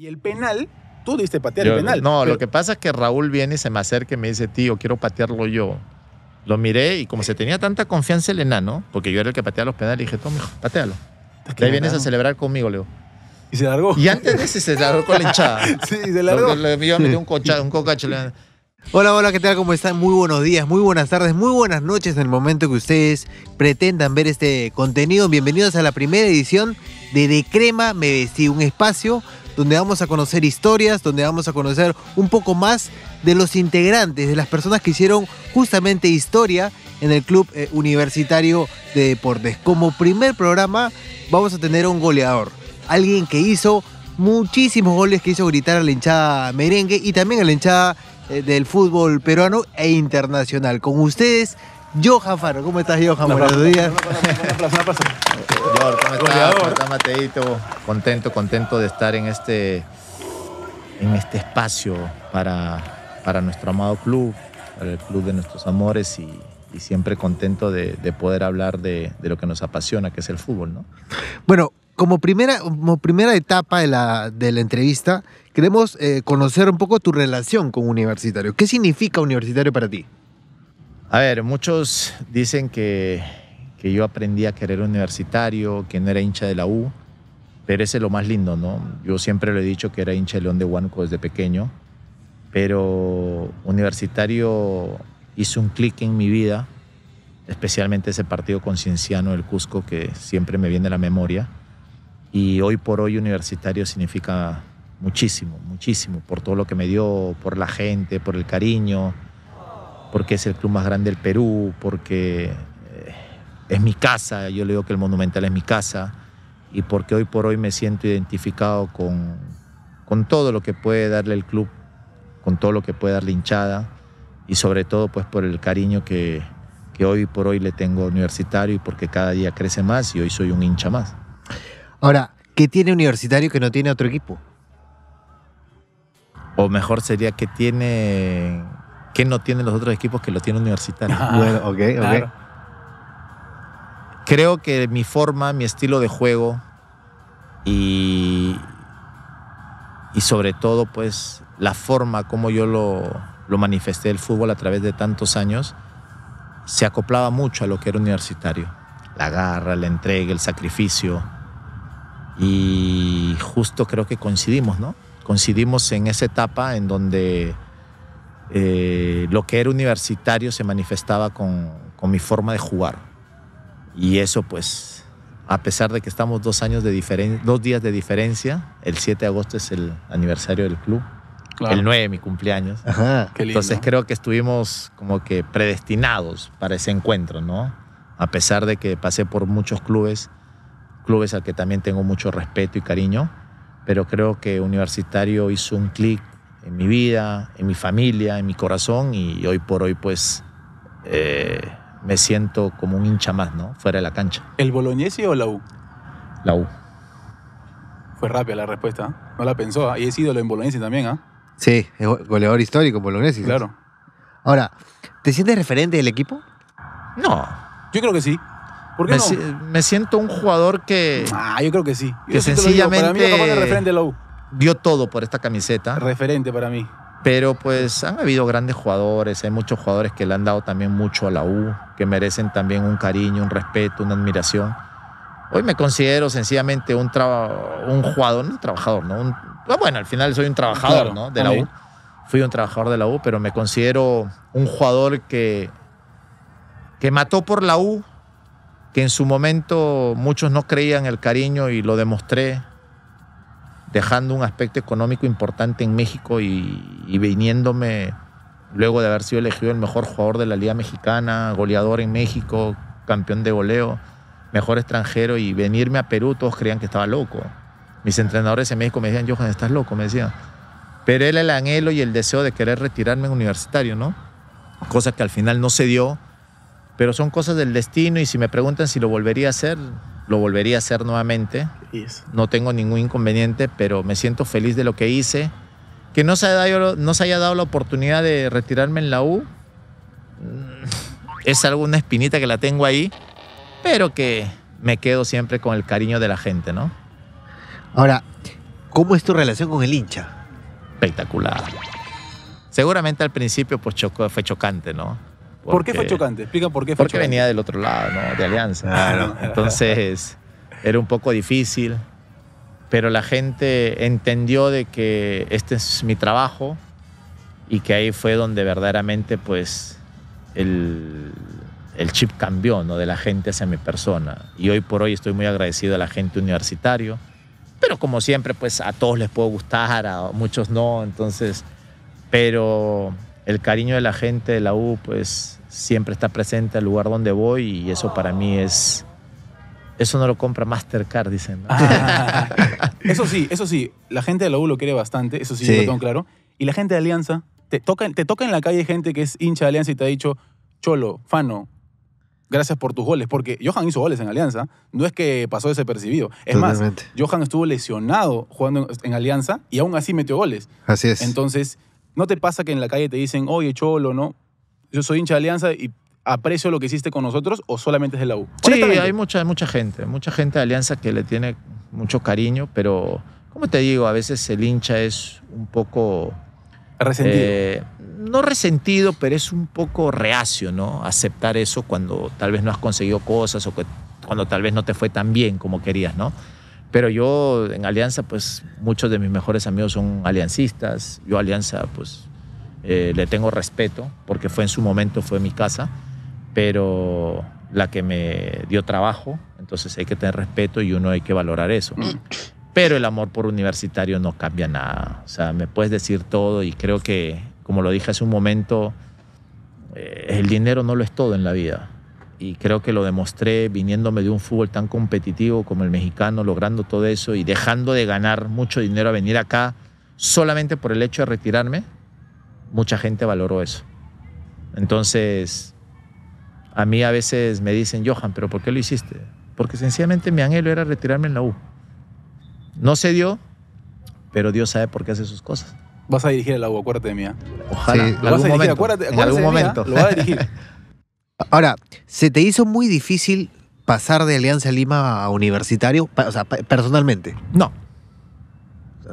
Y el penal, tú diste patear el penal. No, lo que pasa es que Raúl viene y se me acerca y me dice, tío, quiero patearlo yo. Lo miré y como se tenía tanta confianza el enano, porque yo era el que pateaba los penales, dije, toma, patealo. Y ahí vienes a celebrar conmigo, Leo. Y se largó. Y antes de ese se largó con la hinchada. sí, se largó. Le, yo un, un cocacho. Hola, hola, ¿qué tal? ¿Cómo están? Muy buenos días, muy buenas tardes, muy buenas noches en el momento que ustedes pretendan ver este contenido. Bienvenidos a la primera edición de De Crema Me Vestí, un espacio donde vamos a conocer historias, donde vamos a conocer un poco más de los integrantes, de las personas que hicieron justamente historia en el Club eh, Universitario de Deportes. Como primer programa vamos a tener un goleador, alguien que hizo muchísimos goles, que hizo gritar a la hinchada merengue y también a la hinchada eh, del fútbol peruano e internacional. Con ustedes, yo, Jafaro. ¿Cómo estás, Johan? Buenos días. ¿cómo estás? ¿Cómo estás, Contento, contento de estar en este, en este espacio para, para nuestro amado club, para el club de nuestros amores y, siempre contento de, poder hablar de, lo que nos apasiona, que es el fútbol, ¿no? Bueno, como primera, primera etapa de la, de la entrevista, queremos eh, conocer un poco tu relación con Universitario. ¿Qué significa Universitario para ti? A ver, muchos dicen que, yo aprendí a querer universitario, que no era hincha de la U, pero ese es lo más lindo, ¿no? Yo siempre lo he dicho que era hincha de León de Huanco desde pequeño, pero universitario hizo un clic en mi vida, especialmente ese partido concienciano del Cusco que siempre me viene a la memoria. Y hoy por hoy universitario significa muchísimo, muchísimo, por todo lo que me dio, por la gente, por el cariño, porque es el club más grande del Perú, porque eh, es mi casa, yo le digo que el Monumental es mi casa, y porque hoy por hoy me siento identificado con, todo lo que puede darle el club, con todo lo que puede darle hinchada, y sobre todo pues por el cariño que, que hoy por hoy le tengo a universitario y porque cada día crece más y hoy soy un hincha más. Ahora, ¿qué tiene universitario que no tiene otro equipo? O mejor sería que tiene que no tienen los otros equipos que lo tiene Universitario. Ah, bueno, ok, ok. Creo que mi forma, mi estilo de juego y, y sobre todo, pues, la forma como yo lo, lo manifesté el fútbol a través de tantos años, se acoplaba mucho a lo que era universitario. La garra, la entrega, el sacrificio. Y justo creo que coincidimos, ¿no? Coincidimos en esa etapa en donde eh, lo que era universitario se manifestaba con, mi forma de jugar. Y eso pues, a pesar de que estamos dos, años de dos días de diferencia, el 7 de agosto es el aniversario del club. el 9, mi cumpleaños. Entonces creo que estuvimos como que predestinados para ese encuentro, ¿no? A pesar de que pasé por muchos clubes, clubes al que también tengo mucho respeto y cariño, pero creo que Universitario hizo un clic en mi vida, en mi familia, en mi corazón y hoy por hoy pues eh, me siento como un hincha más, ¿no? Fuera de la cancha. ¿El Bolognesi o la U? La U. Fue rápida la respuesta, ¿eh? no la pensó. ¿eh? Y es ídolo en Bolognesi también, ¿ah? Sí, es goleador histórico Bolognesi. Claro. Ahora, ¿te sientes referente del equipo? No. Yo creo que sí. ¿Por qué me, no? me siento un jugador que. Ah, yo creo que sí. que sencillamente. Para mí, como referente de la U dio todo por esta camiseta. Referente para mí. Pero pues han habido grandes jugadores, hay muchos jugadores que le han dado también mucho a la U, que merecen también un cariño, un respeto, una admiración. Hoy me considero sencillamente un, un jugador, no un trabajador, ¿no? Ah, bueno, al final soy un trabajador, ¿no? De la U. Fui un trabajador de la U, pero me considero un jugador que, que mató por la U, que en su momento muchos no creían el cariño y lo demostré dejando un aspecto económico importante en México y, viniéndome luego de haber sido elegido el mejor jugador de la Liga Mexicana, goleador en México, campeón de goleo, mejor extranjero y venirme a Perú, todos creían que estaba loco. Mis entrenadores en México me decían, Johan, estás loco, me decían. Pero era el anhelo y el deseo de querer retirarme en universitario, ¿no? Cosa que al final no se dio, pero son cosas del destino y si me preguntan si lo volvería a hacer, lo volvería a hacer nuevamente. No tengo ningún inconveniente, pero me siento feliz de lo que hice. Que no se haya dado, la oportunidad de retirarme en la U mm, es alguna espinita que la tengo ahí, pero que me quedo siempre con el cariño de la gente, ¿no? Ahora, ¿cómo es tu relación con el hincha? Espectacular. Seguramente al principio pues, fue chocante, ¿no? ¿Por qué fue chocante? Explica por qué fue Porque venía del otro lado, ¿no? De Alianza. Ah, entonces, era un poco difícil, pero la gente entendió de que este es mi trabajo y que ahí fue donde verdaderamente, pues, el, el chip cambió, ¿no? De la gente hacia mi persona. Y hoy por hoy estoy muy agradecido a la gente universitario. Pero como siempre, pues a todos les puedo gustar, a muchos no, entonces, pero el cariño de la gente de la U pues siempre está presente al lugar donde voy y eso para mí es... Eso no lo compra Mastercard, dicen. eso sí, eso sí. La gente de la U lo quiere bastante, eso sí, lo tengo claro. Y la gente de Alianza, te toca, te en la calle gente que es hincha de Alianza y te ha dicho, Cholo, Fano, gracias por tus goles, porque Johan hizo goles en Alianza, no es que pasó desapercibido. Es más, Johan estuvo lesionado jugando en Alianza y aún así metió goles. Así es. Entonces, ¿No te pasa que en la calle te dicen, oye, cholo, no? Yo soy hincha de Alianza y aprecio lo que hiciste con nosotros o solamente es de la U? Sí, hay mucha, mucha gente, mucha gente de Alianza que le tiene mucho cariño, pero como te digo, a veces el hincha es un poco... Resentido. Eh, no resentido, pero es un poco reacio, ¿no? Aceptar eso cuando tal vez no has conseguido cosas o cuando tal vez no te fue tan bien como querías, ¿no? Pero yo en Alianza, pues muchos de mis mejores amigos son aliancistas. Yo Alianza, pues eh, le tengo respeto porque fue en su momento, fue mi casa, pero la que me dio trabajo, entonces hay que tener respeto y uno hay que valorar eso. Mm. Pero el amor por universitario no cambia nada. O sea, me puedes decir todo y creo que, como lo dije hace un momento, eh, el dinero no lo es todo en la vida y creo que lo demostré viniéndome de un fútbol tan competitivo como el mexicano, logrando todo eso y dejando de ganar mucho dinero a venir acá solamente por el hecho de retirarme, mucha gente valoró eso. Entonces, a mí a veces me dicen, Johan, pero ¿por qué lo hiciste? Porque sencillamente mi anhelo era retirarme en la U. No se dio, pero Dios sabe por qué hace sus cosas. Vas a dirigir el agua, acuérdate de mí. ¿eh? Ojalá. Sí, ¿Lo vas a dirigir? Momento, acuérdate, en algún ¿eh? momento. lo vas a dirigir. Ahora, ¿se te hizo muy difícil pasar de Alianza Lima a Universitario? O sea, personalmente. No.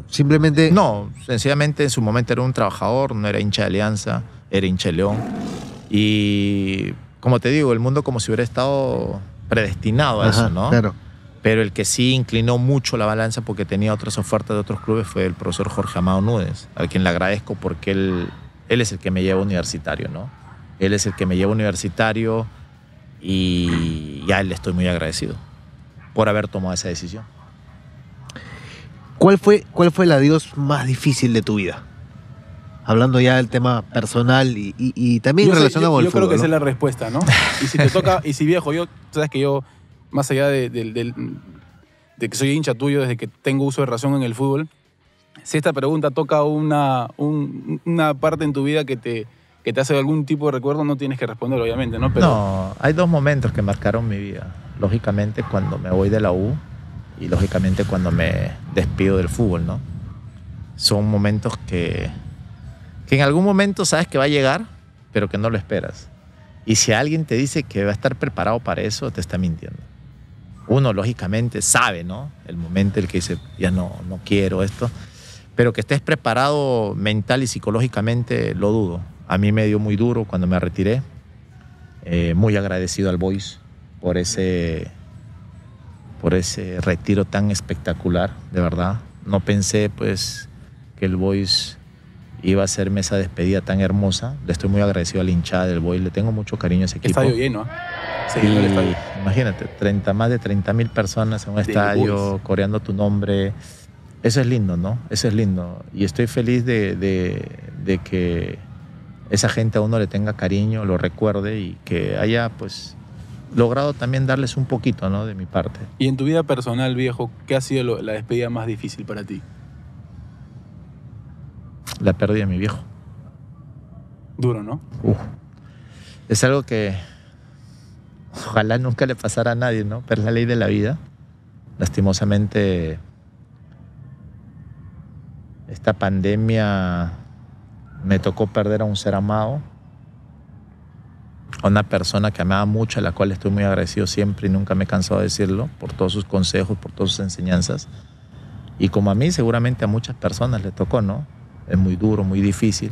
Simplemente. No, sencillamente en su momento era un trabajador, no era hincha de Alianza, era hincha León. Y como te digo, el mundo como si hubiera estado predestinado a eso, ¿no? Claro. Pero el que sí inclinó mucho la balanza porque tenía otras ofertas de otros clubes fue el profesor Jorge Amado Núñez, al quien le agradezco porque él, él es el que me lleva a universitario, ¿no? Él es el que me lleva universitario y ya le estoy muy agradecido por haber tomado esa decisión. ¿Cuál fue, cuál fue el adiós más difícil de tu vida? Hablando ya del tema personal y, también relacionado yo, creo que esa es la respuesta, ¿no? Y si te toca, y si viejo, yo, sabes que yo, más allá de, que soy hincha tuyo desde que tengo uso de razón en el fútbol, si esta pregunta toca una, una parte en tu vida que te, que te hace algún tipo de recuerdo, no tienes que responder, obviamente, ¿no? Pero... No, hay dos momentos que marcaron mi vida. Lógicamente, cuando me voy de la U y lógicamente cuando me despido del fútbol, ¿no? Son momentos que, que en algún momento sabes que va a llegar, pero que no lo esperas. Y si alguien te dice que va a estar preparado para eso, te está mintiendo. Uno, lógicamente, sabe, ¿no? El momento en el que dice, ya no, no quiero esto. Pero que estés preparado mental y psicológicamente, lo dudo a mí me dio muy duro cuando me retiré. Eh, muy agradecido al Boys por ese, por ese retiro tan espectacular, de verdad. No pensé pues que el Boys iba a hacerme esa despedida tan hermosa. Le estoy muy agradecido al la hinchada del Boys. Le tengo mucho cariño a ese equipo. Estadio lleno, ¿ah? ¿no? Sí, Imagínate, 30, más de 30 mil personas en un estadio coreando tu nombre. Eso es lindo, ¿no? Eso es lindo. Y estoy feliz de que esa gente a uno le tenga cariño, lo recuerde y que haya pues logrado también darles un poquito ¿no? de mi parte. Y en tu vida personal, viejo, ¿qué ha sido la despedida más difícil para ti? La pérdida de mi viejo. Duro, ¿no? Es algo que ojalá nunca le pasara a nadie, ¿no? Pero es la ley de la vida. Lastimosamente, esta pandemia me tocó perder a un ser amado, a una persona que amaba mucho, a la cual estoy muy agradecido siempre y nunca me he cansado de decirlo, por todos sus consejos, por todas sus enseñanzas. Y como a mí, seguramente a muchas personas le tocó, ¿no? Es muy duro, muy difícil,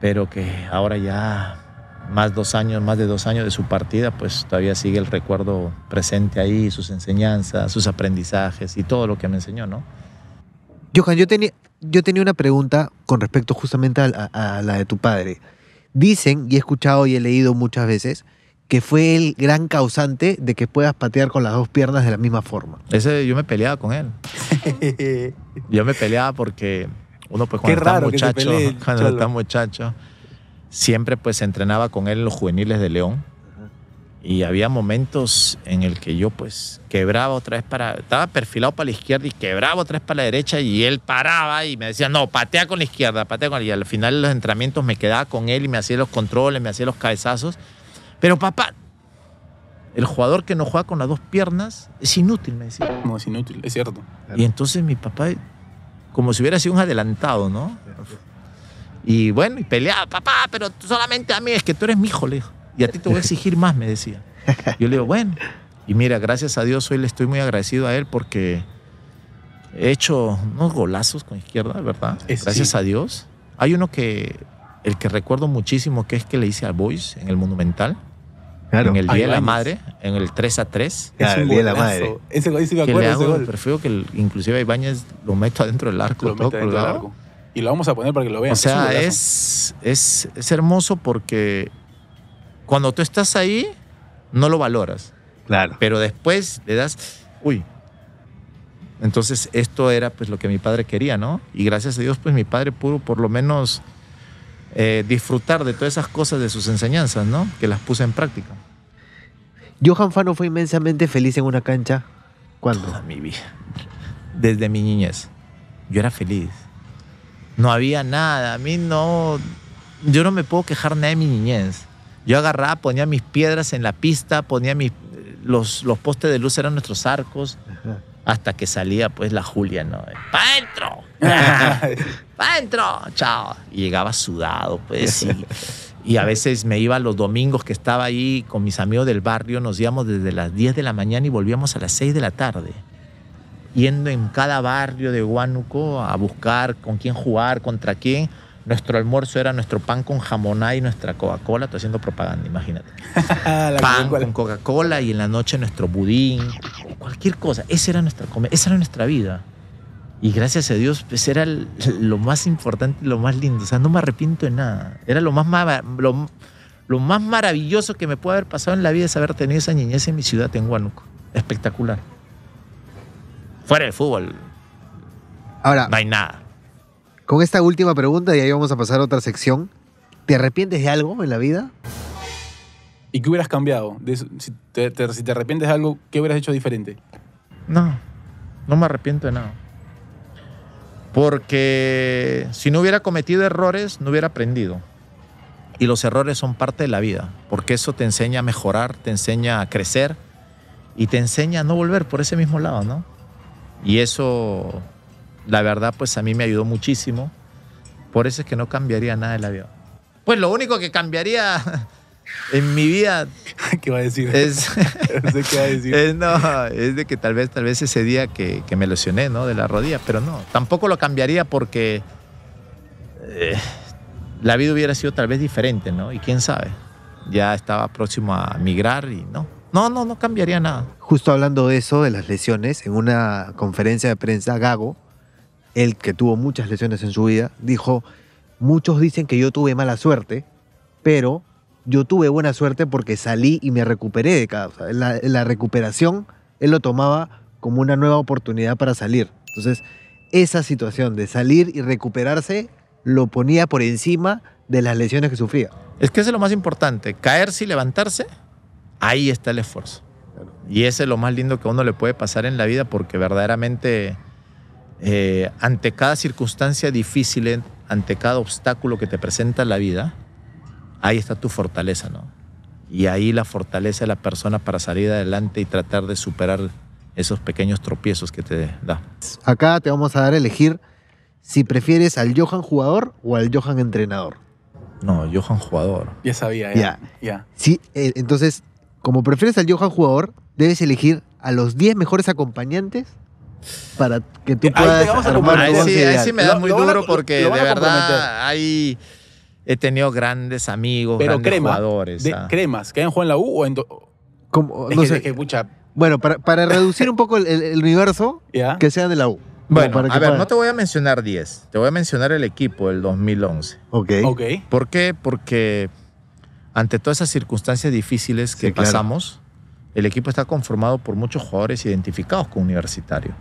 pero que ahora ya más dos años, más de dos años de su partida, pues todavía sigue el recuerdo presente ahí, sus enseñanzas, sus aprendizajes y todo lo que me enseñó, ¿no? Johan, yo tenía, yo tenía una pregunta con respecto justamente a, la de tu padre. Dicen, y he escuchado y he leído muchas veces, que fue el gran causante de que puedas patear con las dos piernas de la misma forma. Ese yo me peleaba con él. yo me peleaba porque uno pues cuando está muchacho, muchacho, siempre pues entrenaba con él en los juveniles de León y había momentos en el que yo pues quebraba otra vez para, estaba perfilado para la izquierda y quebraba otra vez para la derecha y él paraba y me decía, no, patea con la izquierda, patea con la izquierda. Al final de los entrenamientos me quedaba con él y me hacía los controles, me hacía los cabezazos. Pero papá, el jugador que no juega con las dos piernas es inútil, me decía. No, es inútil, es cierto. Y entonces mi papá, como si hubiera sido un adelantado, ¿no? Y bueno, y peleaba, papá, pero solamente a mí, es que tú eres mi hijo, le y a ti te voy a exigir más, me decía. Yo le digo, bueno, y mira, gracias a Dios hoy le estoy muy agradecido a él porque he hecho unos golazos con izquierda, ¿verdad? Eh, gracias a Dios. Hay uno que, el que recuerdo muchísimo, que es que le hice al Boys en el Monumental. en el Día de la Madre, en el 3 a 3. Es ah, el Día de la Madre. Ese, ese me que le hago Prefiero que inclusive a Ibáñez lo meto adentro del arco. Lo meto Del arco. Y lo vamos a poner para que lo vean. O sea, es, es, es hermoso porque cuando tú estás ahí, no lo valoras. Claro. Pero después le das, uy. Entonces esto era pues lo que mi padre quería, ¿no? Y gracias a Dios pues mi padre pudo por lo menos eh, disfrutar de todas esas cosas de sus enseñanzas, ¿no? Que las puse en práctica. Johan Fano fue inmensamente feliz en una cancha. ¿Cuándo? Toda mi vida. Desde mi niñez. Yo era feliz. No había nada. A mí no. Yo no me puedo quejar nada de mi niñez. Yo agarraba, ponía mis piedras en la pista, ponía mis, los, postes de luz eran nuestros arcos, hasta que salía pues la Julia, ¿no? ¡Pa' adentro! ¡Pa' ¡Chao! Y llegaba sudado, pues, y, y a veces me iba los domingos que estaba ahí con mis amigos del barrio, nos íbamos desde las 10 de la mañana y volvíamos a las 6 de la tarde yendo en cada barrio de Huánuco a buscar con quién jugar, contra quién, nuestro almuerzo era nuestro pan con jamoná y nuestra Coca-Cola. Estoy haciendo propaganda, imagínate. pan con Coca-Cola y en la noche nuestro budín, cualquier cosa. Esa era nuestra esa era nuestra vida. Y gracias a Dios, pues era lo más importante y lo más lindo. O sea, no me arrepiento de nada. Era lo más, lo, más maravilloso que me puede haber pasado en la vida es haber tenido esa niñez en mi ciudad, en Huánuco. Espectacular. Fuera de fútbol. Ahora. No hay nada. Con esta última pregunta, y ahí vamos a pasar a otra sección. ¿Te arrepientes de algo en la vida? ¿Y qué hubieras cambiado? si, si, te, arrepientes de algo, ¿qué hubieras hecho diferente? No, no me arrepiento de nada. Porque si no hubiera cometido errores, no hubiera aprendido. Y los errores son parte de la vida, porque eso te enseña a mejorar, te enseña a crecer y te enseña a no volver por ese mismo lado, ¿no? Y eso la verdad, pues a mí me ayudó muchísimo. Por eso es que no cambiaría nada la vida. Pues lo único que cambiaría en mi vida. ¿Qué va a decir? Es, no de que tal vez, tal vez ese día que, me lesioné, ¿no? De la rodilla, pero no. Tampoco lo cambiaría porque eh, la vida hubiera sido tal vez diferente, ¿no? Y quién sabe. Ya estaba próximo a migrar y no. No, no, no cambiaría nada. Justo hablando de eso, de las lesiones, en una conferencia de prensa, Gago él que tuvo muchas lesiones en su vida, dijo, muchos dicen que yo tuve mala suerte, pero yo tuve buena suerte porque salí y me recuperé de cada... la, recuperación él lo tomaba como una nueva oportunidad para salir. Entonces, esa situación de salir y recuperarse lo ponía por encima de las lesiones que sufría. Es que eso es lo más importante, caerse y levantarse, ahí está el esfuerzo. Y ese es lo más lindo que a uno le puede pasar en la vida porque verdaderamente eh, ante cada circunstancia difícil, ante cada obstáculo que te presenta la vida, ahí está tu fortaleza, ¿no? Y ahí la fortaleza de la persona para salir adelante y tratar de superar esos pequeños tropiezos que te da. Acá te vamos a dar a elegir si prefieres al Johan jugador o al Johan entrenador. No, Johan jugador. Ya sabía, ya. ya. Sí, eh, entonces, como prefieres al Johan jugador, debes elegir a los 10 mejores acompañantes para que tú puedas ahí, sí, ahí me da muy duro porque de verdad hay he tenido grandes amigos, grandes jugadores. De, ah. cremas, que hayan jugado en la U o en bueno, para, reducir un poco el, universo, que sea de la U. a ver, no te voy a mencionar 10, te voy a mencionar el equipo del 2011. Ok. ¿Por qué? Porque ante todas esas circunstancias difíciles que pasamos, el equipo está conformado por muchos jugadores identificados con Universitario.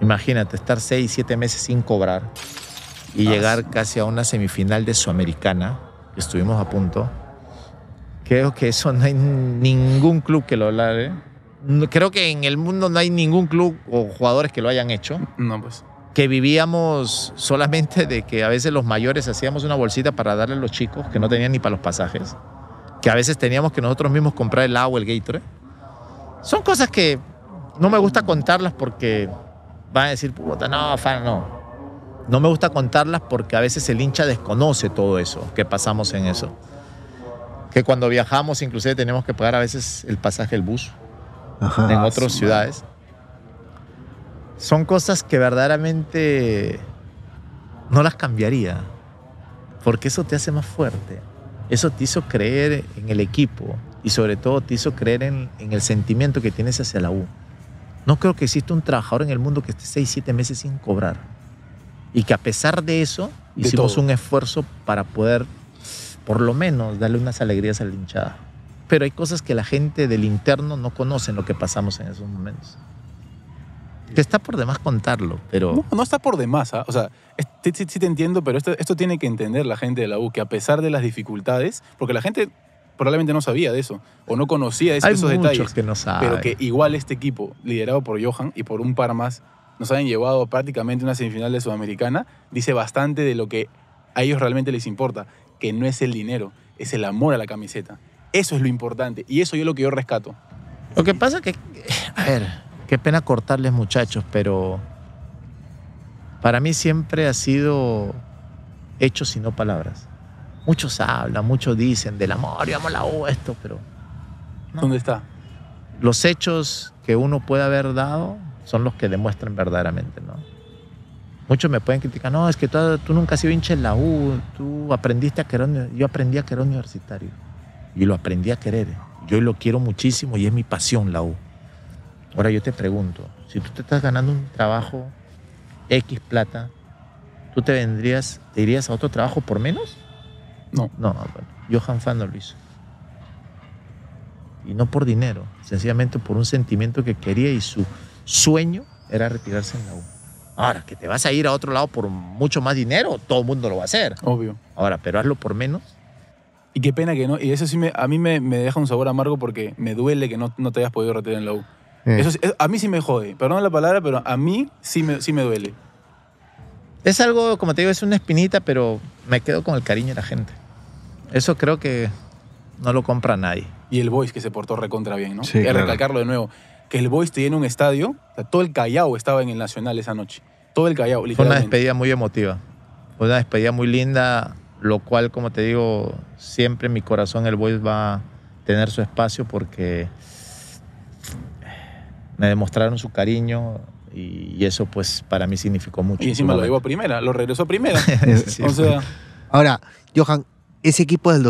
Imagínate, estar seis, siete meses sin cobrar y ah, llegar casi a una semifinal de Sudamericana, que estuvimos a punto. Creo que eso no hay ningún club que lo hable. Creo que en el mundo no hay ningún club o jugadores que lo hayan hecho. No, pues. Que vivíamos solamente de que a veces los mayores hacíamos una bolsita para darle a los chicos que no tenían ni para los pasajes. Que a veces teníamos que nosotros mismos comprar el agua, el Gatorade. Son cosas que no me gusta contarlas porque van a decir, puta, no, fan, no. No me gusta contarlas porque a veces el hincha desconoce todo eso, que pasamos en eso. Que cuando viajamos inclusive tenemos que pagar a veces el pasaje del bus en otras ciudades. Son cosas que verdaderamente no las cambiaría, porque eso te hace más fuerte. Eso te hizo creer en el equipo y sobre todo te hizo creer en el sentimiento que tienes hacia la U. No creo que exista un trabajador en el mundo que esté seis, siete meses sin cobrar. Y que a pesar de eso, hicimos un esfuerzo para poder, por lo menos, darle unas alegrías a la hinchada. Pero hay cosas que la gente del interno no conoce en lo que pasamos en esos momentos. Que está por demás contarlo, pero... No, está por demás. ¿ah? O sea, sí, te entiendo, pero esto, esto tiene que entender la gente de la U, que a pesar de las dificultades, porque la gente probablemente no sabía de eso o no conocía esos detalles. que no saben. Pero que igual este equipo, liderado por Johan y por un par más, nos han llevado prácticamente una semifinal de Sudamericana, dice bastante de lo que a ellos realmente les importa, que no es el dinero, es el amor a la camiseta. Eso es lo importante y eso es lo que yo rescato. Lo que pasa que, a ver, qué pena cortarles muchachos, pero para mí siempre ha sido hechos y no palabras muchos hablan, muchos dicen del amor yo amo la U, esto, pero. ¿Dónde está? Los hechos que uno puede haber dado son los que demuestran verdaderamente, ¿no? Muchos me pueden criticar, no, es que tú, tú nunca has sido hincha en la U, tú aprendiste a querer, yo aprendí a querer universitario y lo aprendí a querer. Yo lo quiero muchísimo y es mi pasión la U. Ahora yo te pregunto, si tú te estás ganando un trabajo X plata, ¿tú te vendrías, te irías a otro trabajo por menos? No. No, bueno, Johan no lo hizo. Y no por dinero, sencillamente por un sentimiento que quería y su sueño era retirarse en la U. Ahora, que te vas a ir a otro lado por mucho más dinero, todo el mundo lo va a hacer. Obvio. Ahora, pero hazlo por menos. Y qué pena que no. Y eso sí me, a mí me, deja un sabor amargo porque me duele que no, no te hayas podido retirar en la U. Eso, eh, a mí sí me jode. Perdón la palabra, pero a mí sí me, sí me duele es algo, como te digo, es una espinita, pero me quedo con el cariño de la gente. Eso creo que no lo compra nadie. Y el Voice que se portó recontra bien, ¿no? Sí, recalcarlo de nuevo, que el Voice tiene un estadio, todo el Callao estaba en el Nacional esa noche. Todo el Callao, Fue una despedida muy emotiva. Fue una despedida muy linda, lo cual, como te digo, siempre en mi corazón el Voice va a tener su espacio porque me demostraron su cariño, y, eso pues para mí significó mucho. Y encima lo digo a primera, lo regresó a primera. o sea... Ahora, Johan, ese equipo del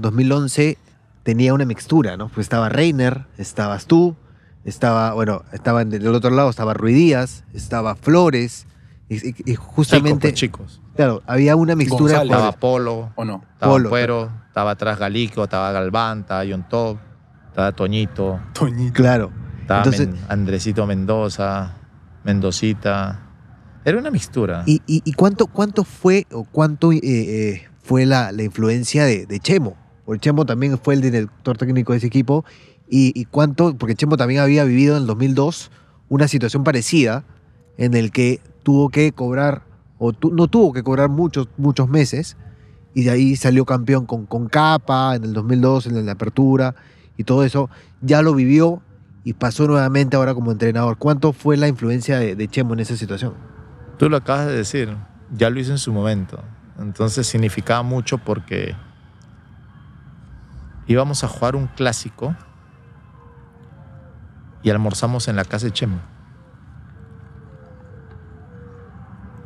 2011 tenía una mixtura, ¿no? Pues estaba Reiner, estabas tú, estaba, bueno, estaba del otro lado, estaba Ruidías, estaba Flores, y, justamente... Pues, chicos. Claro, había una mixtura. Pues, estaba Polo, ¿o no? Estaba Polo, estaba atrás Galico, estaba Galván, estaba John Top, estaba Toñito. Toñito. Claro. Entonces, Andresito Mendoza. Mendocita. Era una mixtura. ¿Y, y, cuánto, cuánto fue o cuánto eh, eh, fue la, influencia de, Chemo? Porque Chemo también fue el director técnico de ese equipo. Y, cuánto? Porque Chemo también había vivido en el 2002 una situación parecida en el que tuvo que cobrar, o no tuvo que cobrar muchos, muchos meses, y de ahí salió campeón con, con Capa en el 2002, en la apertura y todo eso. Ya lo vivió, y pasó nuevamente ahora como entrenador. ¿Cuánto fue la influencia de, Chemo en esa situación? Tú lo acabas de decir, ya lo hizo en su momento. Entonces significaba mucho porque íbamos a jugar un clásico y almorzamos en la casa de Chemo.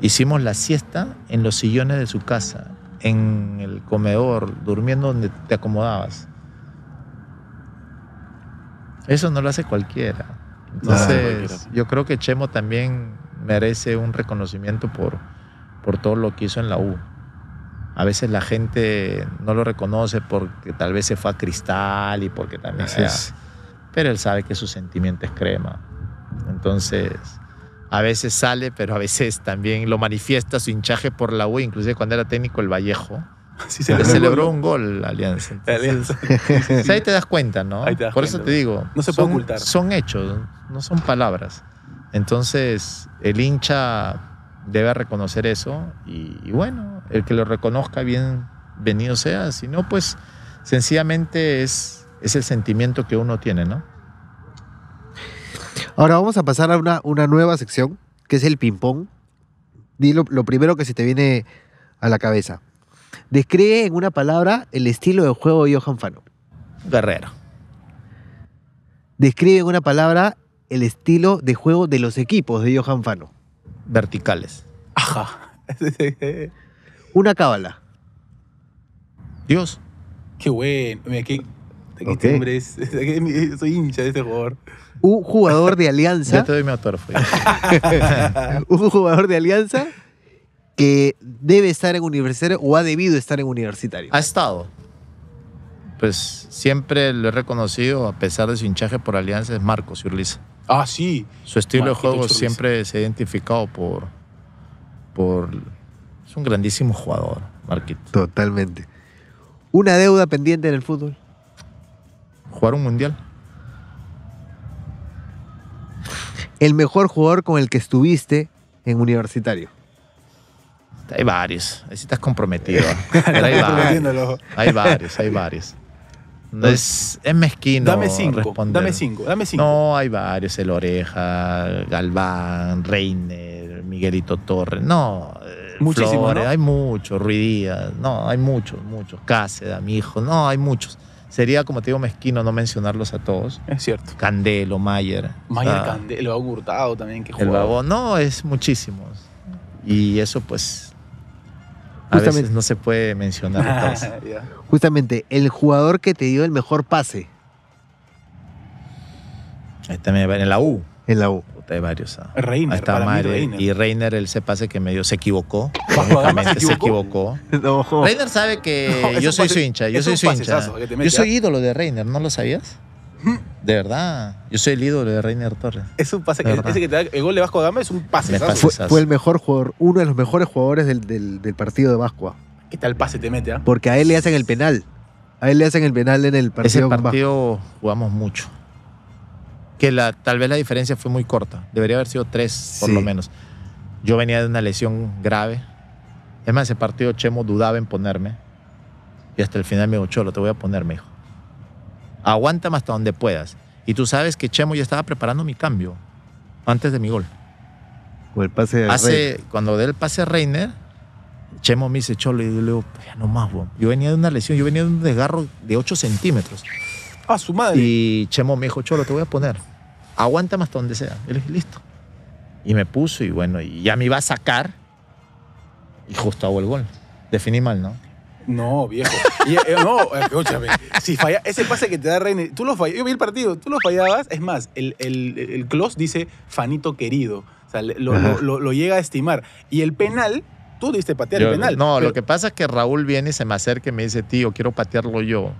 Hicimos la siesta en los sillones de su casa, en el comedor, durmiendo donde te acomodabas. Eso no lo hace cualquiera. Entonces, yo creo que Chemo también merece un reconocimiento por, por todo lo que hizo en la U. A veces la gente no lo reconoce porque tal vez se fue a Cristal y porque también... Pero él sabe que su sentimiento es crema. Entonces, a veces sale, pero a veces también lo manifiesta su hinchaje por la U, inclusive cuando era técnico el Vallejo. se celebró un gol la Alianza. ahí te das cuenta, ¿no? Por eso te digo. No se puede son, ocultar. Son hechos, no son palabras. Entonces, el hincha debe reconocer eso y, bueno, el que lo reconozca, bienvenido sea. Si no, pues sencillamente es, es el sentimiento que uno tiene, ¿no? Ahora vamos a pasar a una, nueva sección, que es el ping-pong. Di lo primero que se te viene a la cabeza. Describe en una palabra el estilo de juego de Johan Fano. Guerrero. Describe en una palabra el estilo de juego de los equipos de Johan Fano. Verticales. Ajá. una cábala. Dios. Qué bueno. Mira, qué, Soy hincha de este jugador. Un jugador de Alianza. Yo te doy mi Un jugador de Alianza que debe estar en universitario o ha debido estar en universitario? Ha estado. Pues siempre lo he reconocido, a pesar de su hinchaje por Alianza es Marcos Urliza. Ah, sí. Su estilo de juego siempre se ha identificado por, por... Es un grandísimo jugador, Marquito. Totalmente. ¿Una deuda pendiente en el fútbol? Jugar un mundial. El mejor jugador con el que estuviste en universitario. Hay varios, ahí estás comprometido. Pero hay, varios, hay varios, hay varios. es, es, mezquino. Dame cinco, responder. dame cinco, dame cinco. No, hay varios, El Oreja, Galván, Reiner, Miguelito Torres, no. Eh, hay muchos, Ruidía no, hay muchos, muchos. Cáceres, mi hijo, no, hay muchos. Sería, como te digo, mezquino no mencionarlos a todos. Es cierto. Candelo, Mayer. Mayer, Candelo, Agurtado también, que El no, es muchísimos. Y eso, pues, a veces no se puede mencionar. Justamente, el jugador que te dio el mejor pase. Ahí también, en la U. En la U. Hay varios. Ah. Reiner, está Y Reiner, el se pase que me dio, se equivocó. se equivocó. Reiner sabe que yo soy su hincha. Yo soy su hincha. Yo soy ¿ah? ídolo de Reiner, ¿no lo sabías? De verdad, yo soy el ídolo de Reiner Torres. Es un pase, que, ese que te da el gol de Vasco Gama es un pase. Fue, el mejor jugador, uno de los mejores jugadores del, partido de Vasco. ¿Qué tal pase te mete? Ah? Porque a él le hacen el penal. A él le hacen el penal en el partido. Ese partido jugamos mucho. Que la, tal vez la diferencia fue muy corta. Debería haber sido tres, por lo menos. Yo venía de una lesión grave. Es más, ese partido Chemo dudaba en ponerme. Y hasta el final me dijo, Cholo, te voy a poner, me aguántame hasta donde puedas. Y tú sabes que Chemo ya estaba preparando mi cambio antes de mi gol. el pase Cuando dé el pase a Reiner, Chemo me dice, Cholo, y yo le digo, ya no más, Yo venía de una lesión, yo venía de un desgarro de 8 centímetros. a su madre! Y Chemo me dijo, Cholo, te voy a poner. Aguántame hasta donde sea. Y le dije, listo. Y me puso, y bueno, y ya me iba a sacar. Y justo hago el gol. Definí mal, ¿no? No, viejo. Eh, no, eh, escúchame. Si falla, ese pase que te da Reine, tú lo fallas Yo vi el partido, tú lo fallabas. Es más, el, el, dice Fanito querido. O sea, lo, llega a estimar. Y el penal, tú diste patear el penal. No, lo que pasa es que Raúl viene se me acerca y me dice, tío, quiero patearlo yo.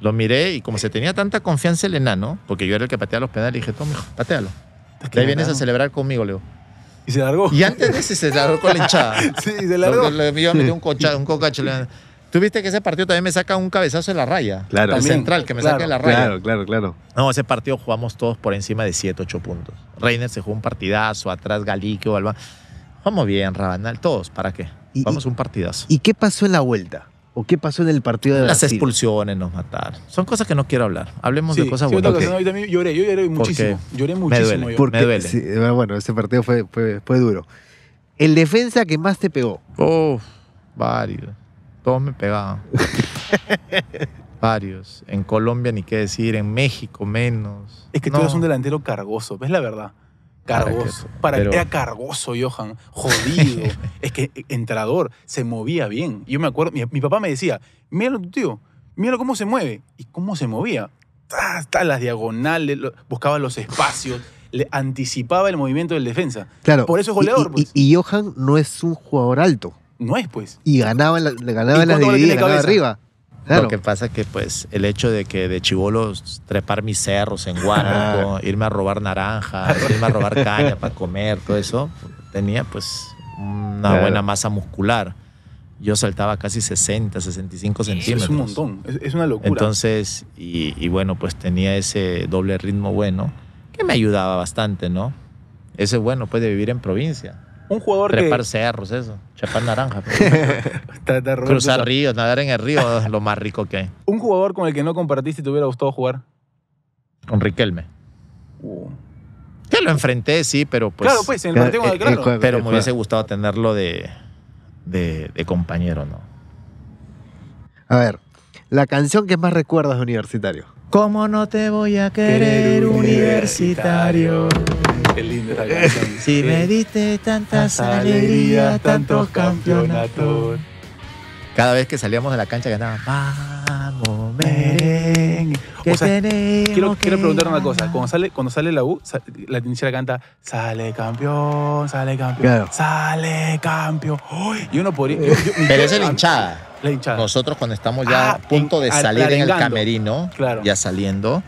Lo miré y como se tenía tanta confianza el enano, porque yo era el que pateaba los penales, dije, toma, patealo. Ahí vienes a celebrar conmigo, Leo. Y se largó. Y antes de ese se largó con la hinchada. sí, se largó. Le, iba a meter un, cocacho. Tuviste que ese partido también me saca un cabezazo en la raya. Claro. El central, que me saque de en la raya. Claro, claro, claro. No, ese partido jugamos todos por encima de 7, 8 puntos. Reiner se jugó un partidazo, atrás Galique, Balbán. Vamos bien, Rabanal, todos, ¿para qué? Vamos un partidazo. ¿Y qué pasó en la vuelta? ¿O qué pasó en el partido de Brasil? Las expulsiones nos mataron. Son cosas que no quiero hablar. Hablemos de cosas buenas. Okay. Yo también lloré, yo lloré muchísimo. lloré muchísimo. Me duele. me eh, duele. bueno, ese partido fue, fue, duro. El defensa que más te pegó. Oh, varios todos me pegaban. Varios. En Colombia ni qué decir, en México menos. Es que tú eres un delantero cargoso, ves la verdad. Cargoso. Ah, Para, que, Era cargoso, Johan. Jodido. es que entrador, se movía bien. Yo me acuerdo, mi, papá me decía, mira tu tío, míralo cómo se mueve. ¿Y cómo se movía? Hasta las diagonales, buscaba los espacios. le anticipaba el movimiento del defensa. Claro. Por eso es goleador. y pues. Johan no es un jugador alto no es, pues. Y ganaba la, ganaba y le ganaba arriba. Lo que pasa es que, pues, el hecho de que de chivolos trepar mis cerros en Guanaco, ah. irme a robar naranjas, irme a robar caña para comer, todo eso, tenía, pues, una buena masa muscular. Yo saltaba casi 60, 65 centímetros. Es un montón, es, una locura. Entonces, y, bueno, pues tenía ese doble ritmo bueno que me ayudaba bastante, ¿no? Ese bueno, pues, de vivir en provincia un jugador Trepar cerros, eso. Chapar naranja. Pues. Cruzar ríos, nadar en el río lo más rico que hay. ¿Un jugador con el que no compartiste y te hubiera gustado jugar? Con Riquelme. Que uh. lo enfrenté, sí, pero pues... Claro, pues, en el partido claro, eh, eh, claro. Eh, pero, me hubiese gustado tenerlo de, compañero, ¿no? A ver, la canción que más recuerdas de universitario. ¿Cómo no te voy a querer, universitario. Qué linda canción. Si me diste tantas alegrías, tantos campeonatos. Cada vez que salíamos de la cancha ganaba vamos, merengue. quiero, preguntar una cosa. Cuando sale, cuando sale la U, la tinchera canta Sale campeón, sale campeón, sale campeón. Y uno Pero es la hinchada. Nosotros cuando estamos ya ah, a punto de salir en el camerino, ya saliendo,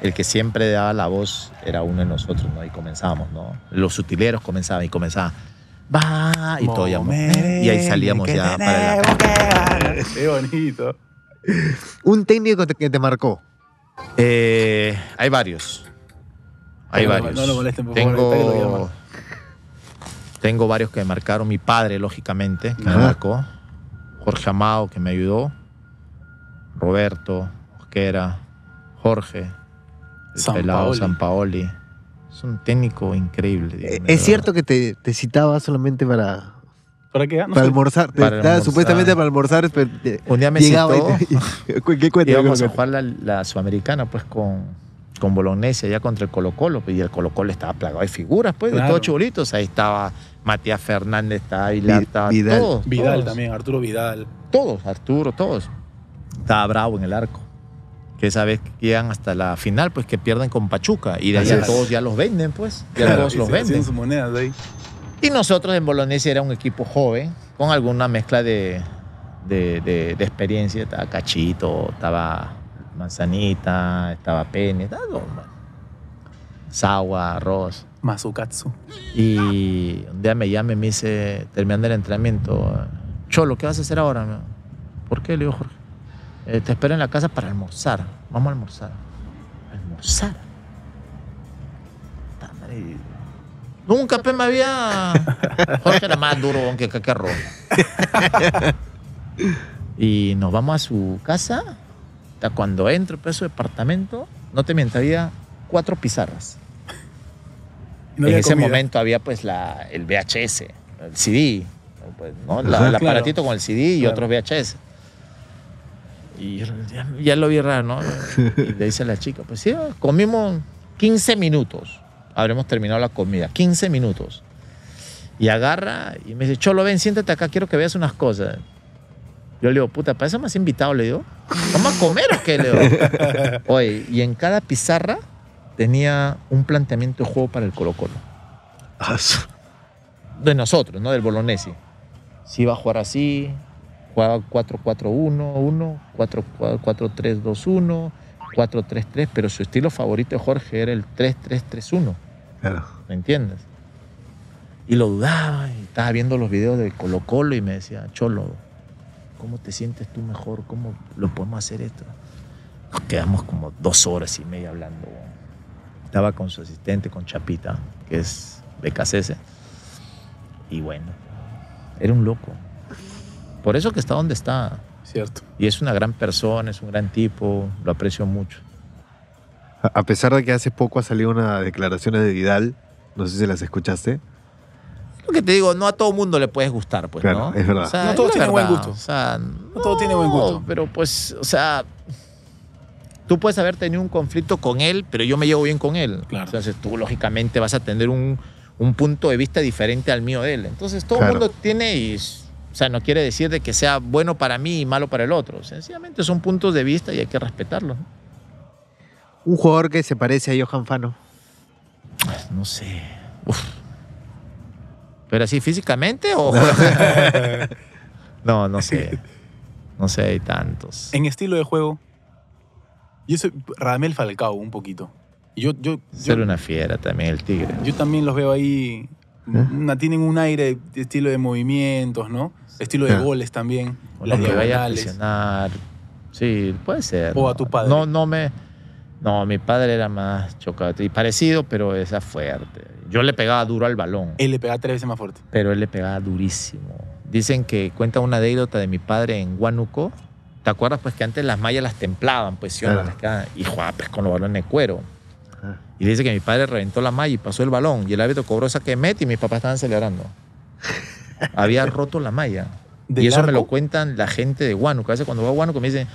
el que siempre daba la voz era uno de nosotros, ¿no? Y comenzamos, ¿no? Los sutileros comenzaban y comenzaban. Va y todo Y ahí salíamos ya para la Qué bonito. Un técnico que te marcó. Eh, hay varios. Hay varios. No lo molesten, por tengo, tengo varios que me marcaron. Mi padre, lógicamente, que me marcó. Jorge Amado, que me ayudó. Roberto, Osquera, Jorge, San pelado San Paoli. Es un técnico increíble. Eh, es cierto que te, citaba solamente para. ¿Para qué? para, almorzar. Supuestamente para almorzar. un día me ¿Qué cuenta? Íbamos a jugar la, Sudamericana, pues, con, con Bolonesia, ya contra el Colo-Colo. Pues, y el Colo-Colo estaba plagado de figuras, pues, de todos chulitos. Ahí estaba Matías Fernández, estaba Vidal. Vidal también, Arturo Vidal. Todos, Arturo, todos. Estaba bravo en el arco que esa vez llegan hasta la final, pues que pierden con Pachuca. Y de ahí todos ya los venden, pues. Ya todos los venden. Y nosotros en Bolonesia era un equipo joven, con alguna mezcla de, experiencia. Estaba Cachito, estaba Manzanita, estaba Pene, estaba Sawa, Arroz. Mazukatsu. Y un día me llame me dice, terminando el entrenamiento, Cholo, ¿qué vas a hacer ahora? ¿Por qué? Le digo, Jorge, eh, te espero en la casa para almorzar. Vamos a almorzar. Almorzar. Nunca me había. Jorge era más duro que cacarro. y nos vamos a su casa. cuando entro para su departamento, no te miento, había cuatro pizarras. en ese momento había pues la, el VHS, el CD, pues, el aparatito con el CD y otro otros VHS. Y ya, lo vi raro, ¿no? le dice la chica, pues sí, comimos 15 minutos. Habremos terminado la comida, 15 minutos. Y agarra y me dice, Cholo, ven, siéntate acá, quiero que veas unas cosas. Yo le digo, puta, para eso me has invitado, le digo. Vamos a comer o qué, le digo. Oye, y en cada pizarra tenía un planteamiento de juego para el Colo Colo. Ah, de nosotros, ¿no? Del Bolonesi. Si iba a jugar así, 4-4-1-1, 4-3-2-1, 4-3-3, pero su estilo favorito de Jorge era el 3-3-3-1. Claro. ¿Me entiendes? Y lo dudaba, y estaba viendo los videos de Colo Colo y me decía, Cholo, ¿cómo te sientes tú mejor? ¿Cómo lo podemos hacer esto? Nos quedamos como dos horas y media hablando. Estaba con su asistente, con Chapita, que es becasese. Y bueno, era un loco. Por eso que está donde está. Cierto. Y es una gran persona, es un gran tipo, lo aprecio mucho. A pesar de que hace poco ha salido una declaración de Vidal, no sé si las escuchaste. Lo que te digo, no a todo mundo le puedes gustar, pues, claro, ¿no? Es verdad. no todo tiene buen gusto. no, todo tiene buen gusto. Pero pues, o sea, tú puedes haber tenido un conflicto con él, pero yo me llevo bien con él. Claro. Entonces tú lógicamente vas a tener un, punto de vista diferente al mío de él. Entonces todo el mundo tiene o sea, no quiere decir de que sea bueno para mí y malo para el otro. Sencillamente son puntos de vista y hay que respetarlos. Un jugador que se parece a Johan Fano. No sé. ¿Pero así físicamente o.? no, no sé. No sé, hay tantos. En estilo de juego. Yo soy Ramel Falcao un poquito. Yo, yo, Ser una fiera también, el tigre. Yo también los veo ahí. ¿Eh? tienen un aire de estilo de movimientos, ¿no? estilo de ah. goles también. O vaya a Sí, puede ser. O a tu padre. No, no me. No, mi padre era más chocado. Y parecido, pero esa fuerte. Yo le pegaba duro al balón. Él le pegaba tres veces más fuerte. Pero él le pegaba durísimo. Dicen que cuenta una anécdota de mi padre en Huánuco. ¿Te acuerdas? Pues que antes las mallas las templaban, pues, ¿sí las y jugaba pues, con los balones de cuero. Ah. Y dice que mi padre reventó la malla y pasó el balón. Y el árbitro cobró esa que mete y mis papás estaban celebrando. había roto la malla. y eso me lo cuentan la gente de Huánuco. A veces cuando voy a Huánuco me dicen,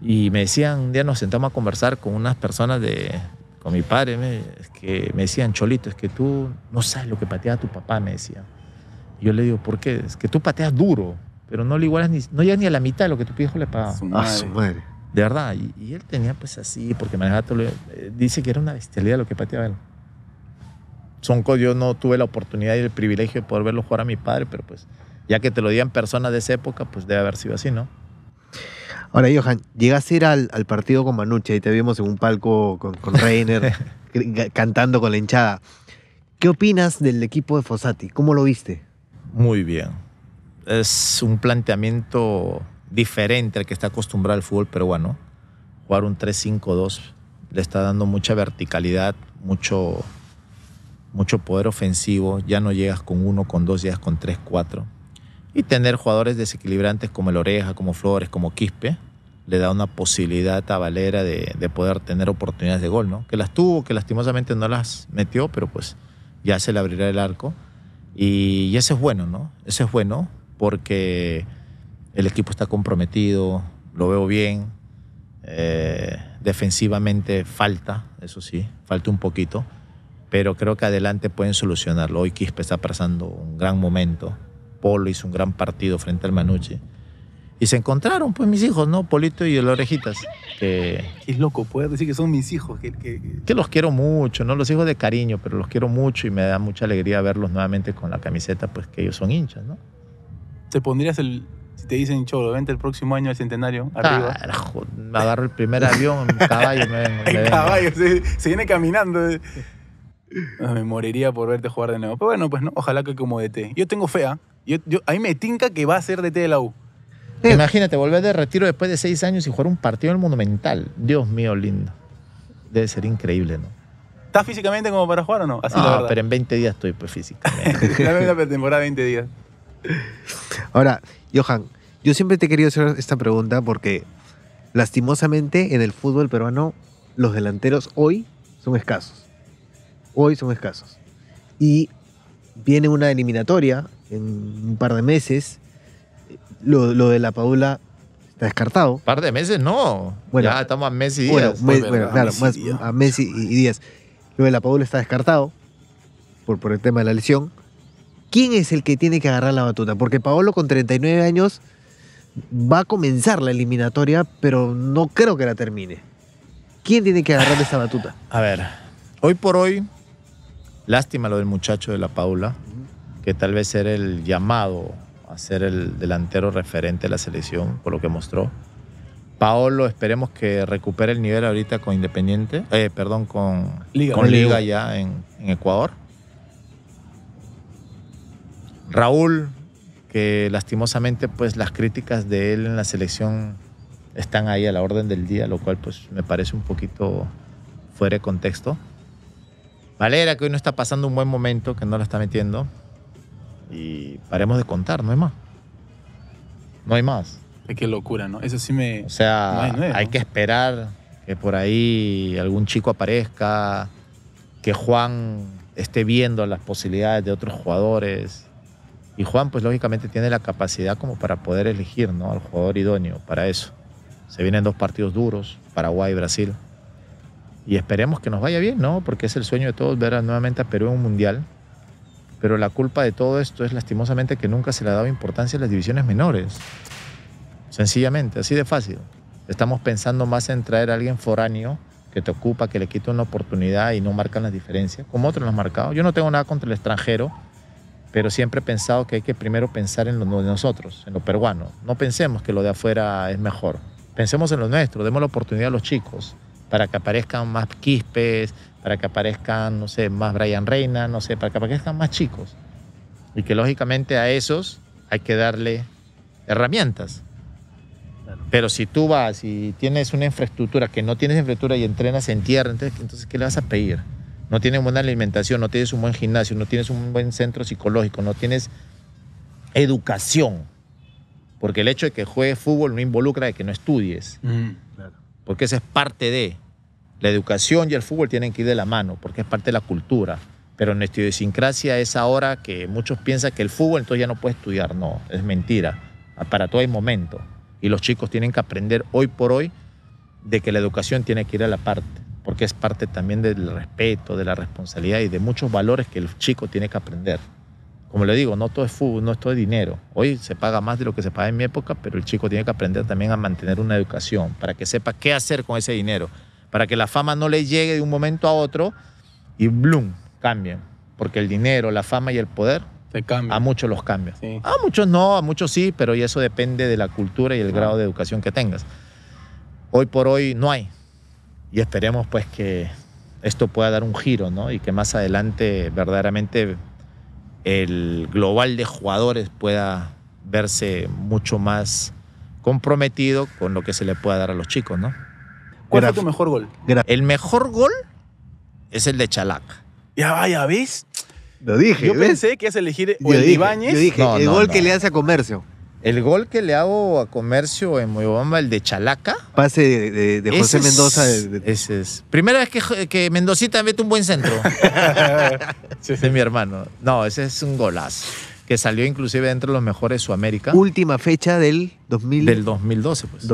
y me decían, un día nos sentamos a conversar con unas personas de, con mi padre, que me decían, Cholito, es que tú no sabes lo que pateaba tu papá, me decían. Y yo le digo, ¿por qué? Es que tú pateas duro, pero no le igualas ni, no llegas ni a la mitad de lo que tu viejo le pagaba. Ah, su madre. De verdad. Y, él tenía pues así, porque manejaba todo eh, Dice que era una bestialidad lo que pateaba él. Sonco yo no tuve la oportunidad y el privilegio de poder verlo jugar a mi padre, pero pues ya que te lo digan personas de esa época, pues debe haber sido así, ¿no? Ahora, Johan, llegaste a ir al, partido con Manuche y te vimos en un palco con, con Reiner, cantando con la hinchada. ¿Qué opinas del equipo de Fossati? ¿Cómo lo viste? Muy bien. Es un planteamiento diferente al que está acostumbrado el fútbol peruano. Jugar un 3-5-2 le está dando mucha verticalidad, mucho mucho poder ofensivo, ya no llegas con uno, con dos, llegas con tres, cuatro. Y tener jugadores desequilibrantes como el Oreja, como Flores, como Quispe, le da una posibilidad a Valera de, poder tener oportunidades de gol, ¿no? Que las tuvo, que lastimosamente no las metió, pero pues ya se le abrirá el arco. Y, y eso es bueno, ¿no? Eso es bueno porque el equipo está comprometido, lo veo bien, eh, defensivamente falta, eso sí, falta un poquito pero creo que adelante pueden solucionarlo. Hoy Quispe está pasando un gran momento, Polo hizo un gran partido frente al Manuche. Y se encontraron, pues, mis hijos, ¿no? Polito y el Orejitas. Que... es loco, poder pues. decir que son mis hijos. Que, los quiero mucho, ¿no? Los hijos de cariño, pero los quiero mucho y me da mucha alegría verlos nuevamente con la camiseta, pues, que ellos son hinchas, ¿no? ¿Te pondrías el, si te dicen, Cholo, vente el próximo año al centenario, arriba. me agarro el primer avión, en caballo me, caballo, se, viene caminando. Eh. Me moriría por verte jugar de nuevo. Pero bueno, pues no, ojalá que como DT. E yo tengo fea. ¿ah? Yo, yo, a mí me tinca que va a ser DT e de la U. Imagínate, volver de retiro después de 6 años y jugar un partido en el Monumental. Dios mío, lindo. Debe ser increíble, ¿no? ¿Estás físicamente como para jugar o no? Así no, pero en 20 días estoy pues la temporada, 20 días. Ahora, Johan, yo siempre te he querido hacer esta pregunta porque lastimosamente en el fútbol peruano los delanteros hoy son escasos hoy son escasos. Y viene una eliminatoria en un par de meses. Lo, de la Paula está descartado. ¿Par de meses? No. Bueno, ya estamos a Messi y Díaz. a claro, y, días. Díaz. Lo de la Paula está descartado por, por el tema de la lesión. ¿Quién es el que tiene que agarrar la batuta? Porque Paolo con 39 años va a comenzar la eliminatoria, pero no creo que la termine. ¿Quién tiene que agarrar esa batuta? A ver, hoy por hoy Lástima lo del muchacho de la Paula, que tal vez era el llamado a ser el delantero referente de la selección, por lo que mostró. Paolo, esperemos que recupere el nivel ahorita con Independiente, eh, perdón, con Liga, ya en, Ecuador. Raúl, que lastimosamente pues las críticas de él en la selección están ahí a la orden del día, lo cual pues me parece un poquito fuera de contexto. Valera, que hoy no está pasando un buen momento, que no la está metiendo. Y paremos de contar, no hay más. No hay más. Qué locura, ¿no? Eso sí me... O sea, hay, que esperar que por ahí algún chico aparezca, que Juan esté viendo las posibilidades de otros jugadores. Y Juan, pues lógicamente tiene la capacidad como para poder elegir ¿no? al jugador idóneo para eso. Se vienen dos partidos duros, Paraguay y Brasil y esperemos que nos vaya bien, ¿no? Porque es el sueño de todos ver nuevamente a Perú en un mundial. Pero la culpa de todo esto es lastimosamente que nunca se le ha dado importancia a las divisiones menores. Sencillamente, así de fácil. Estamos pensando más en traer a alguien foráneo que te ocupa, que le quita una oportunidad y no marcan las diferencias, como otros los han marcado. Yo no tengo nada contra el extranjero, pero siempre he pensado que hay que primero pensar en lo de nosotros, en lo peruano. No pensemos que lo de afuera es mejor. Pensemos en lo nuestro, demos la oportunidad a los chicos para que aparezcan más Quispes, para que aparezcan, no sé, más Brian Reina, no sé, para que aparezcan más chicos. Y que lógicamente a esos hay que darle herramientas. Pero si tú vas y tienes una infraestructura que no tienes infraestructura y entrenas en tierra, entonces, ¿qué le vas a pedir? No tienes buena alimentación, no tienes un buen gimnasio, no tienes un buen centro psicológico, no tienes educación. Porque el hecho de que juegues fútbol no involucra de que no estudies. Mm porque esa es parte de. La educación y el fútbol tienen que ir de la mano, porque es parte de la cultura. Pero en idiosincrasia es ahora que muchos piensan que el fútbol entonces ya no puede estudiar. No, es mentira. Para todo hay momento. Y los chicos tienen que aprender hoy por hoy de que la educación tiene que ir a la parte, porque es parte también del respeto, de la responsabilidad y de muchos valores que el chico tiene que aprender como le digo, no todo es fútbol, no todo es dinero. Hoy se paga más de lo que se paga en mi época, pero el chico tiene que aprender también a mantener una educación para que sepa qué hacer con ese dinero, para que la fama no le llegue de un momento a otro y bloom, cambien. Porque el dinero, la fama y el poder a muchos los cambian. A muchos no, a muchos sí, pero y eso depende de la cultura y el grado de educación que tengas. Hoy por hoy no hay. Y esperemos pues que esto pueda dar un giro, ¿no? Y que más adelante verdaderamente el global de jugadores pueda verse mucho más comprometido con lo que se le pueda dar a los chicos, ¿no? ¿Cuál fue tu mejor gol? El mejor gol es el de Chalac. Ya vaya, ¿ves? Lo dije. Yo pensé que es elegir el Ibáñez. el gol que le hace a Comercio. El gol que le hago a Comercio en Moyobamba, el de Chalaca. Pase de, José Mendoza. ese es. Primera vez que, Mendoza Mendocita mete un buen centro. De mi hermano. No, ese es un golazo. Que salió inclusive dentro de los mejores de Sudamérica. Última fecha del 2000. Del 2012, pues.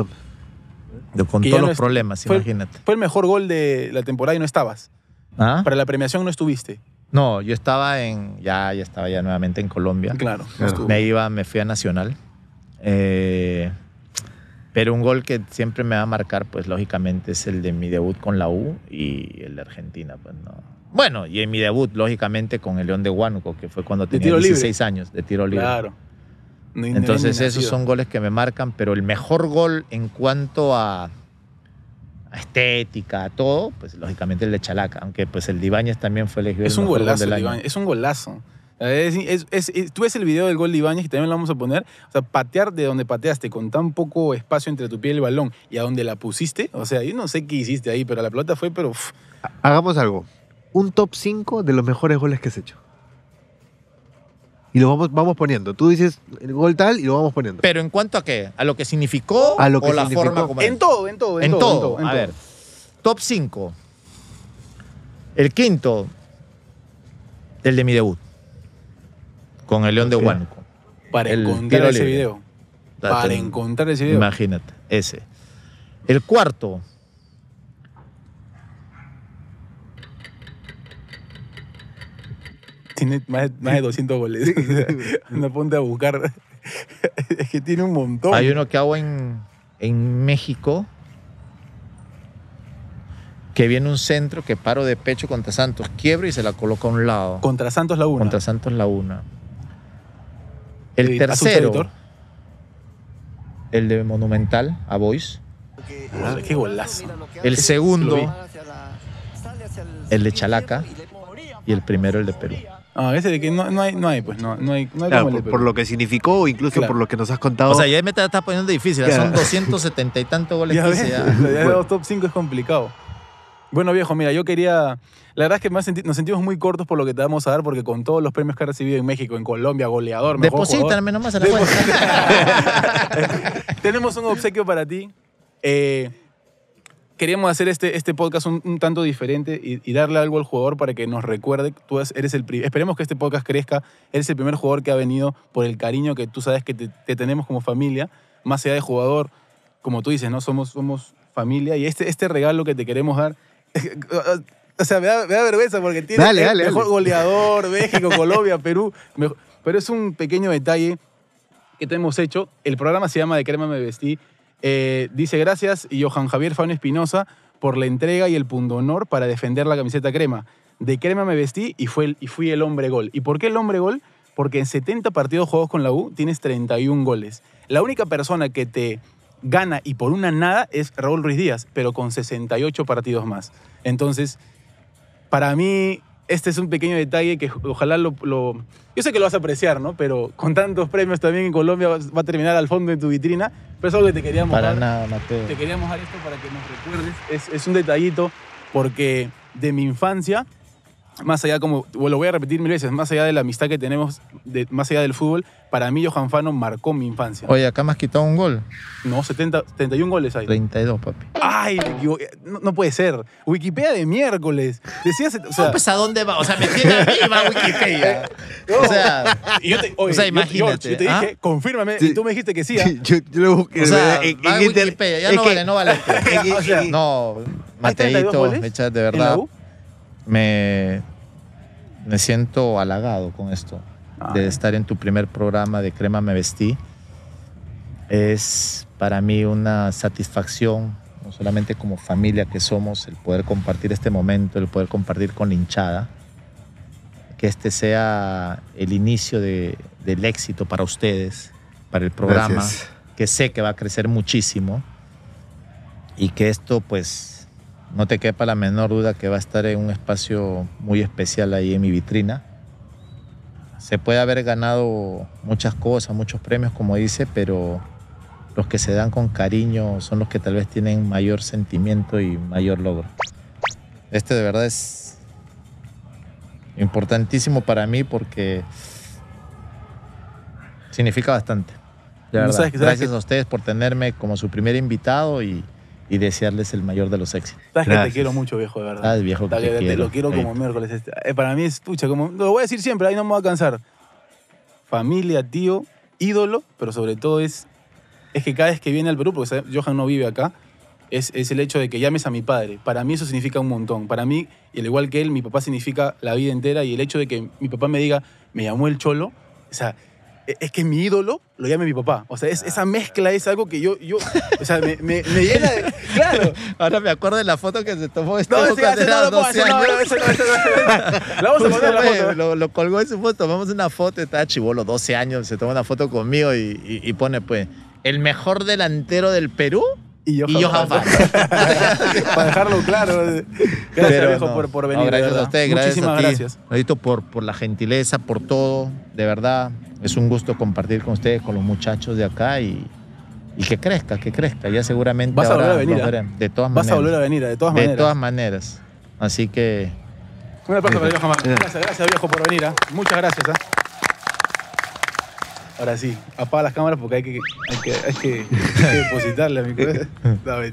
con todos los problemas, imagínate. Fue el mejor gol de la temporada y no estabas. ¿Ah? Para la premiación no estuviste. No, yo estaba en. Ya, ya estaba ya nuevamente en Colombia. Claro. me iba, me fui a Nacional eh, pero un gol que siempre me va a marcar, pues lógicamente es el de mi debut con la U y el de Argentina, pues no. Bueno, y en mi debut, lógicamente, con el León de Huánuco, que fue cuando tenía 16 años de tiro libre. Claro. Entonces, esos son goles que me marcan, pero el mejor gol en cuanto a, estética, a todo, pues lógicamente el de Chalaca, aunque pues el de también fue elegido. Es un golazo, es un golazo tú ves el video del gol de Ibáñez, y también lo vamos a poner. O sea, patear de donde pateaste, con tan poco espacio entre tu pie y el balón, y a donde la pusiste. O sea, yo no sé qué hiciste ahí, pero la pelota fue, pero. Hagamos algo. Un top 5 de los mejores goles que has hecho. Y lo vamos, vamos poniendo. Tú dices el gol tal y lo vamos poniendo. ¿Pero en cuanto a qué? ¿A lo que significó? ¿A o la forma como En todo, en todo. En, todo, en todo. a ver. Top 5. El quinto, el de mi debut con el León de Huánuco. Para encontrar ese video. para encontrar ese video. Imagínate, ese. El cuarto. Tiene más, de 200 goles. no ponte a buscar. es que tiene un montón. Hay uno que hago en, en México que viene un centro que paro de pecho contra Santos, quiebro y se la coloca a un lado. Contra Santos la una. Contra Santos la una. El tercero. El de Monumental, a Boys ah, qué golazo. El segundo, el de Chalaca. Y el primero, el de Perú. Ah, ese de que no, no, hay, pues no, no hay, por, lo que significó o incluso por lo que nos has contado. O sea, ya me estás poniendo difícil, ¿ah? son 270 y tantos goles ya que ¿ah? top 5 es complicado. Bueno, viejo, mira, yo quería. La verdad es que nos sentimos muy cortos por lo que te vamos a dar, porque con todos los premios que has recibido en México, en Colombia, goleador, mejor Deposítanme nomás a la Tenemos un obsequio para ti. Eh, queríamos hacer este, este podcast un, tanto diferente y, darle algo al jugador para que nos recuerde. Tú eres el Esperemos que este podcast crezca. Eres el primer jugador que ha venido por el cariño que tú sabes que te, tenemos como familia, más allá de jugador. Como tú dices, ¿no? Somos, somos familia y este, este regalo que te queremos dar O sea, me da, vergüenza porque tiene el mejor goleador, México, Colombia, Perú. pero es un pequeño detalle que te hemos hecho. El programa se llama De Crema Me Vestí. Eh, dice gracias Johan Javier Fano Espinosa por la entrega y el pundonor para defender la camiseta crema. De crema me vestí y, fue y fui el hombre gol. ¿Y por qué el hombre gol? Porque en 70 partidos jugados con la U tienes 31 goles. La única persona que te gana y por una nada es Raúl Ruiz Díaz, pero con 68 partidos más. Entonces, para mí, este es un pequeño detalle que ojalá lo, Yo sé que lo vas a apreciar, ¿no? Pero con tantos premios también en Colombia va a terminar al fondo de tu vitrina. Pero es algo que te queríamos Para nada, Mateo. Te queríamos dar esto para que nos recuerdes. Es, es un detallito porque de mi infancia más allá, como lo voy a repetir mil veces, más allá de la amistad que tenemos, más allá del fútbol, para mí Johan Fano marcó mi infancia. Oye, acá me has quitado un gol. No, 70, 71 goles hay. 32, papi. Ay, no, no puede ser. Wikipedia de miércoles. Decías, o sea, pues a dónde va. O sea, me tiene a Wikipedia. O sea, imagínate. Yo, te dije, confírmame, y tú me dijiste que sí. ¿ah? Yo, lo busqué. O sea, en, Wikipedia, ya no vale, no vale. no, Mateito, me de verdad me, siento halagado con esto, de estar en tu primer programa de Crema Me Vestí. Es para mí una satisfacción, no solamente como familia que somos, el poder compartir este momento, el poder compartir con la hinchada, que este sea el inicio del éxito para ustedes, para el programa, que sé que va a crecer muchísimo y que esto pues no te quepa la menor duda que va a estar en un espacio muy especial ahí en mi vitrina. Se puede haber ganado muchas cosas, muchos premios, como dice, pero los que se dan con cariño son los que tal vez tienen mayor sentimiento y mayor logro. Este de verdad es importantísimo para mí porque significa bastante. Gracias a ustedes por tenerme como su primer invitado y y desearles el mayor de los éxitos. Sabes que te quiero mucho, viejo, de verdad. Sabes, ah, viejo, que te, te, Lo quiero como miércoles. Este. Eh, para mí es, como, lo voy a decir siempre, ahí no me voy a cansar. Familia, tío, ídolo, pero sobre todo es, es que cada vez que viene al Perú, porque Johan no vive acá, es, el hecho de que llames a mi padre. Para mí eso significa un montón. Para mí, y al igual que él, mi papá significa la vida entera y el hecho de que mi papá me diga, me llamó el cholo, o sea, e, es que mi ídolo lo llame mi papá. O sea, es, esa ah, mezcla es algo que yo, yo o sea, me, me, llena claro. Ahora me acuerdo de la foto que se tomó este no, no, no, no, vamos a poner la foto. Lo, colgó en su foto, tomamos una foto, está chivolo, 12 años, se toma una foto conmigo y, y pone pues, el mejor delantero del Perú y yo jamás. Para dejarlo claro. Gracias, viejo, por, por, venir. gracias a ustedes, gracias Muchísimas gracias. por, la gentileza, por todo. De verdad, es un gusto compartir con ustedes, con los muchachos de acá y, que crezca, que crezca. Ya seguramente vas a volver a venir. ¿eh? de todas maneras. Vas a volver a venir, ¿eh? de todas maneras. De todas maneras. Así que. Un aplauso para el viejo Gracias, gracias viejo por venir. ¿eh? Muchas gracias. ¿eh? Ahora sí, apaga las cámaras porque hay que, hay depositarle a mi cuenta.